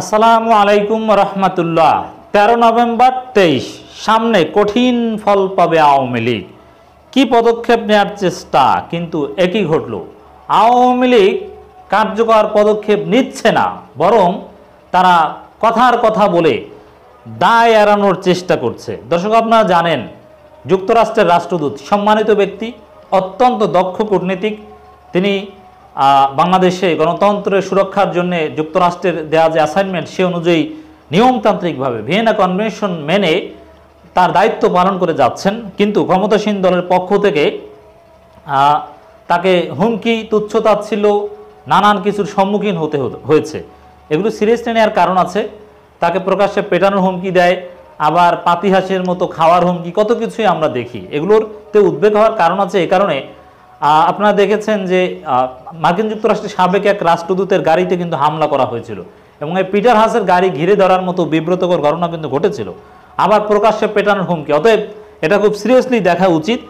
আসসালামু আলাইকুম রহমতুল্লাহ তেরো নভেম্বর তেইশ সামনে কঠিন ফল পাবে আওয়ামী লীগ কী পদক্ষেপ নেওয়ার চেষ্টা কিন্তু একই ঘটল আওয়ামী লীগ কার্যকর পদক্ষেপ নিচ্ছে না বরং তারা কথার কথা বলে দায় এড়ানোর চেষ্টা করছে দর্শক আপনারা জানেন যুক্তরাষ্ট্রের রাষ্ট্রদূত সম্মানিত ব্যক্তি অত্যন্ত দক্ষ কূটনীতিক তিনি বাংলাদেশে গণতন্ত্রের সুরক্ষার জন্য যুক্তরাষ্ট্রের দেয়া যে অ্যাসাইনমেন্ট সে অনুযায়ী নিয়মতান্ত্রিকভাবে ভিয়েনা কনভেনশন মেনে তার দায়িত্ব পালন করে যাচ্ছেন কিন্তু ক্ষমতাসীন দলের পক্ষ থেকে তাকে হুমকি তুচ্ছতা ছিল নানান কিছুর সম্মুখীন হতে হয়েছে এগুলো সিরিয়াসলি নেওয়ার কারণ আছে তাকে প্রকাশ্যে পেটানোর হুমকি দেয় আবার পাতিহাসের মতো খাওয়ার হুমকি কত কিছুই আমরা দেখি এগুলোর তে উদ্বেগ হওয়ার কারণ আছে এ কারণে আপনারা দেখেছেন যে মার্কিন যুক্তরাষ্ট্রের সাবেক এক রাষ্ট্রদূতের গাড়িতে কিন্তু হামলা করা হয়েছিল এবং এই পিটার হাসের গাড়ি ঘিরে ধরার মতো বিব্রতকর ঘটনা কিন্তু ঘটেছিল আবার প্রকাশ্যে পেটানোর হুমকি অতএব এটা খুব সিরিয়াসলি দেখা উচিত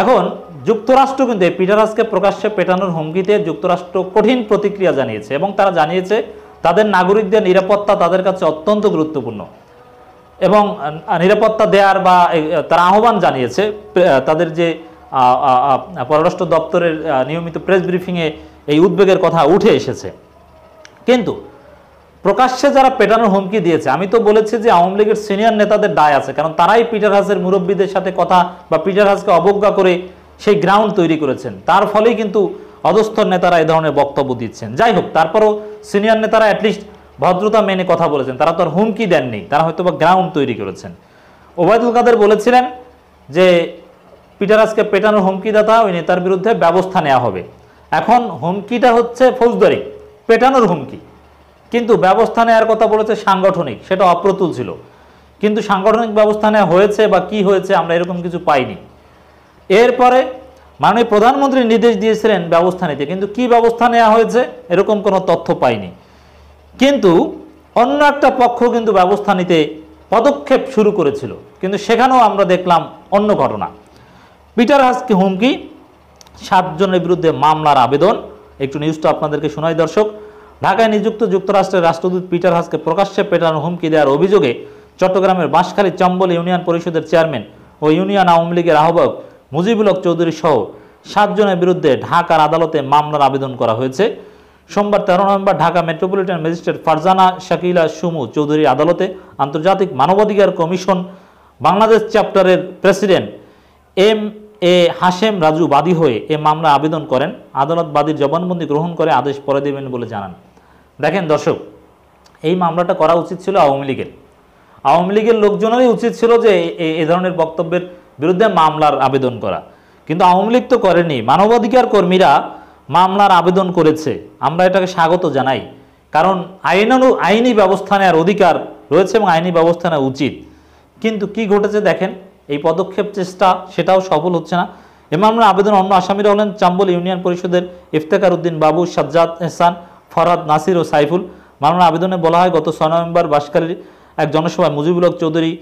এখন যুক্তরাষ্ট্র কিন্তু এই পিটার হাসকে প্রকাশ্যে পেটানোর হুমকিতে যুক্তরাষ্ট্র কঠিন প্রতিক্রিয়া জানিয়েছে এবং তারা জানিয়েছে তাদের নাগরিকদের নিরাপত্তা তাদের কাছে অত্যন্ত গুরুত্বপূর্ণ এবং নিরাপত্তা দেয়ার বা তারা আহ্বান জানিয়েছে তাদের যে পররাষ্ট্র দপ্তরের নিয়মিত প্রেস ব্রিফিংয়ে এই উদ্বেগের কথা উঠে এসেছে কিন্তু প্রকাশ্যে যারা পেটানোর হুমকি দিয়েছে আমি তো বলেছি যে আওয়ামী লীগের সিনিয়র নেতাদের দায় আছে কারণ তারাই পিটার হাসের মুরব্বীদের সাথে কথা বা পিটার হাসকে অবজ্ঞা করে সেই গ্রাউন্ড তৈরি করেছেন তার ফলেই কিন্তু অধস্থর নেতারা এ ধরনের বক্তব্য দিচ্ছেন যাই হোক তারপরও সিনিয়র নেতারা অ্যাটলিস্ট ভদ্রতা মেনে কথা বলেছেন তারা তো আর হুমকি দেননি তারা হয়তো বা গ্রাউন্ড তৈরি করেছেন ওবায়দুল কাদের বলেছিলেন যে পিটারাসকে পেটানোর হুমকিদাতা ওই নেতার বিরুদ্ধে ব্যবস্থা নেওয়া হবে এখন হুমকিটা হচ্ছে ফৌজদারি পেটানোর হুমকি কিন্তু ব্যবস্থা নেওয়ার কথা বলেছে সাংগঠনিক সেটা অপ্রতুল ছিল কিন্তু সাংগঠনিক ব্যবস্থা নেওয়া হয়েছে বা কি হয়েছে আমরা এরকম কিছু পাইনি এরপরে মাননীয় প্রধানমন্ত্রী নির্দেশ দিয়েছিলেন ব্যবস্থা নিতে কিন্তু কি ব্যবস্থা নেওয়া হয়েছে এরকম কোনো তথ্য পাইনি কিন্তু অন্য একটা পক্ষ কিন্তু ব্যবস্থা নিতে পদক্ষেপ শুরু করেছিল কিন্তু সেখানেও আমরা দেখলাম অন্য ঘটনা পিটার হাসকে হুমকি সাতজনের বিরুদ্ধে মামলার আবেদন একটু নিউজটা আপনাদেরকে শোনাই দর্শক ঢাকায় নিযুক্ত যুক্তরাষ্ট্রের রাষ্ট্রদূত পিটার হাসকে প্রকাশ্যে পেটানো হুমকি দেওয়ার অভিযোগে চট্টগ্রামের বাঁশখালী চম্বল ইউনিয়ন পরিষদের চেয়ারম্যান ও ইউনিয়ন আওয়ামী লীগের আহ্বায়ক মুজিবুল হক চৌধুরী সহ সাতজনের বিরুদ্ধে ঢাকার আদালতে মামলার আবেদন করা হয়েছে সোমবার তেরো November Dhaka metropolitan magistrate Farzana Shakila Sumu Chowdhury আদালতে আন্তর্জাতিক মানবাধিকার কমিশন বাংলাদেশ চ্যাপ্টারের president M A Hashem Raju বাদী হয়ে এ মামলা আবেদন করেন আদালত বাদীর জবানবন্দি গ্রহণ করে আদেশ পরে দেবেন বলে জানান দেখেন দর্শক এই মামলাটা করা উচিত ছিল আওয়ামী লীগের আওয়ামী লীগের লোকজনেরই উচিত ছিল যে এ ধরনের বক্তব্যের বিরুদ্ধে মামলার আবেদন করা কিন্তু আওয়ামী লীগ তো করেনি মানবাধিকার কর্মীরা মামলার আবেদন করেছে আমরা এটাকে স্বাগত জানাই কারণ আইনানু আইনি ব্যবস্থা নেওয়ার অধিকার রয়েছে এবং আইনি ব্যবস্থা নেওয়া উচিত কিন্তু কি ঘটেছে দেখেন এই পদক্ষেপ চেষ্টা সেটাও সফল হচ্ছে না এ মামলার আবেদন অন্য আসামিরা হলেন চাম্বল ইউনিয়ন পরিষদের ইফতেকার উদ্দিন বাবু সাজ্জাদ এহসান ফরাদ নাসির ও সাইফুল মামলার আবেদনে বলা হয় গত ছয় নভেম্বর বাসকালীর এক জনসভায় মুজিবুল হক চৌধুরী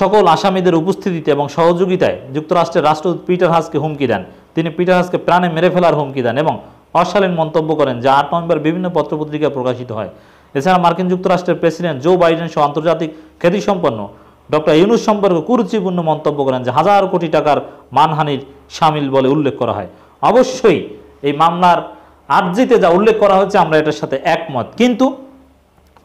সকল আসামিদের উপস্থিতিতে এবং সহযোগিতায় যুক্তরাষ্ট্রের রাষ্ট্রদূত পিটার হাসকে হুমকি দেন তিনি পিটার হাসকে প্রাণে মেরে ফেলার হুমকি দেন এবং অশালীন মন্তব্য করেন যা আট নভেম্বর বিভিন্ন পত্রপত্রিকায় প্রকাশিত হয় এছাড়া মার্কিন যুক্তরাষ্ট্রের প্রেসিডেন্ট জো বাইডেন সহ আন্তর্জাতিক খ্যাতিসম্পন্ন ডক্টর ইউনুস সম্পর্কে কুরুচিপূর্ণ মন্তব্য করেন যে হাজার কোটি টাকার মানহানির সামিল বলে উল্লেখ করা হয় অবশ্যই এই মামলার আর্জিতে যা উল্লেখ করা হয়েছে আমরা এটার সাথে একমত কিন্তু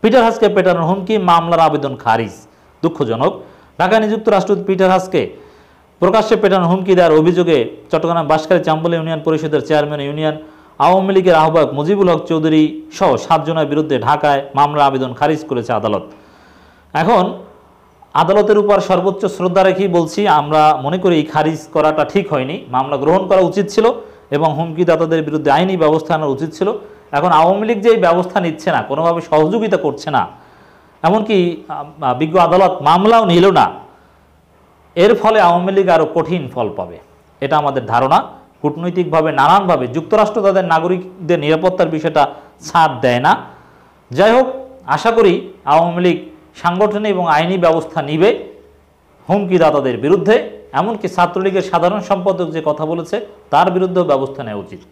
পিটার হাসকে পেটানোর হুমকি মামলার আবেদন খারিজ দুঃখজনক ঢাকা নিযুক্ত রাষ্ট্রদূত পিটার হাসকে প্রকাশ্যে পেটানোর হুমকি দেওয়ার অভিযোগে চট্টগ্রাম বাসকারী চাম্বলি ইউনিয়ন পরিষদের চেয়ারম্যান ইউনিয়ন আওয়ামী লীগের আহ্বায়ক মুজিবুল হক চৌধুরী সহ সাতজনের বিরুদ্ধে ঢাকায় মামলার আবেদন খারিজ করেছে আদালত এখন আদালতের উপর সর্বোচ্চ শ্রদ্ধা রেখেই বলছি আমরা মনে করি খারিজ করাটা ঠিক হয়নি মামলা গ্রহণ করা উচিত ছিল এবং হুমকিদাতাদের বিরুদ্ধে আইনি ব্যবস্থা আনা উচিত ছিল এখন আওয়ামী লীগ যে ব্যবস্থা নিচ্ছে না কোনোভাবে সহযোগিতা করছে না এমনকি বিজ্ঞ আদালত মামলাও নিল না এর ফলে আওয়ামী লীগ আরও কঠিন ফল পাবে এটা আমাদের ধারণা কূটনৈতিকভাবে নানানভাবে যুক্তরাষ্ট্র তাদের নাগরিকদের নিরাপত্তার বিষয়টা ছাড় দেয় না যাই হোক আশা করি আওয়ামী লীগ সাংগঠনিক এবং আইনি ব্যবস্থা নিবে হুমকিদাতাদের বিরুদ্ধে এমনকি ছাত্রলীগের সাধারণ সম্পাদক যে কথা বলেছে তার বিরুদ্ধেও ব্যবস্থা নেওয়া উচিত